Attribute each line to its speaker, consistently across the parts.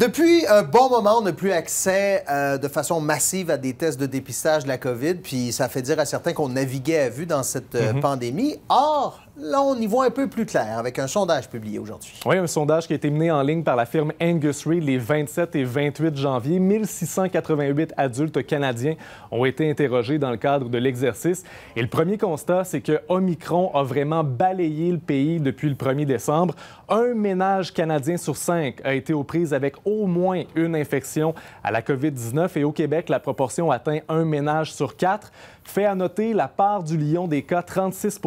Speaker 1: Depuis un bon moment, on n'a plus accès euh, de façon massive à des tests de dépistage de la COVID, puis ça fait dire à certains qu'on naviguait à vue dans cette euh, mhm. pandémie. Or, Là, on y voit un peu plus clair avec un sondage publié aujourd'hui.
Speaker 2: Oui, un sondage qui a été mené en ligne par la firme Angus Reid les 27 et 28 janvier. 1688 adultes canadiens ont été interrogés dans le cadre de l'exercice. Et le premier constat, c'est que Omicron a vraiment balayé le pays depuis le 1er décembre. Un ménage canadien sur cinq a été aux prises avec au moins une infection à la COVID-19 et au Québec, la proportion atteint un ménage sur quatre. Fait à noter, la part du lion des cas, 36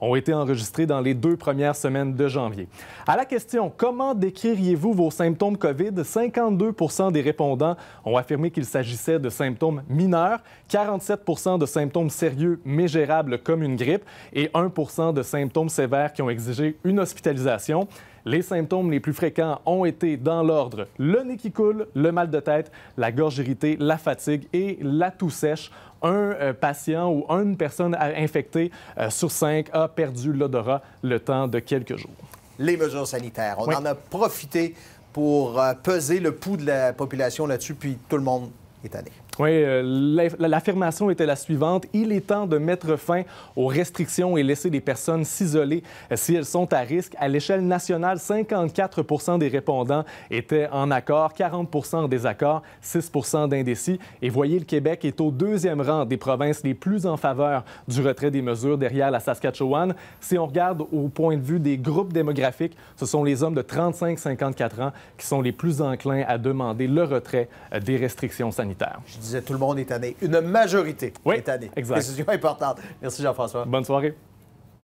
Speaker 2: ont été enregistrés dans les deux premières semaines de janvier. À la question Comment décririez-vous vos symptômes COVID 52 des répondants ont affirmé qu'il s'agissait de symptômes mineurs, 47 de symptômes sérieux mais gérables comme une grippe et 1 de symptômes sévères qui ont exigé une hospitalisation. Les symptômes les plus fréquents ont été dans l'ordre le nez qui coule, le mal de tête, la gorge irritée, la fatigue et la toux sèche un euh, patient ou une personne infectée euh, sur cinq a perdu l'odorat le temps de quelques jours.
Speaker 1: Les mesures sanitaires. On en a profité pour euh, peser le pouls de la population là-dessus, puis tout le monde est allé.
Speaker 2: Euh, l'affirmation était la suivante. Il est temps de mettre fin aux restrictions et laisser les personnes s'isoler euh, si elles sont à risque. À l'échelle nationale, 54 des répondants étaient en accord, 40 en désaccord, 6 d'indécis. Et voyez, le Québec est au deuxième rang des provinces les plus en faveur du retrait des mesures derrière la Saskatchewan. Si on regarde au point de vue des groupes démographiques, ce sont les hommes de 35-54 ans qui sont les plus enclins à demander le retrait euh, des restrictions sanitaires tout le monde est tanné. Une majorité
Speaker 1: est tannée. Exact. Décision importante. Merci Jean-François. Bonne soirée.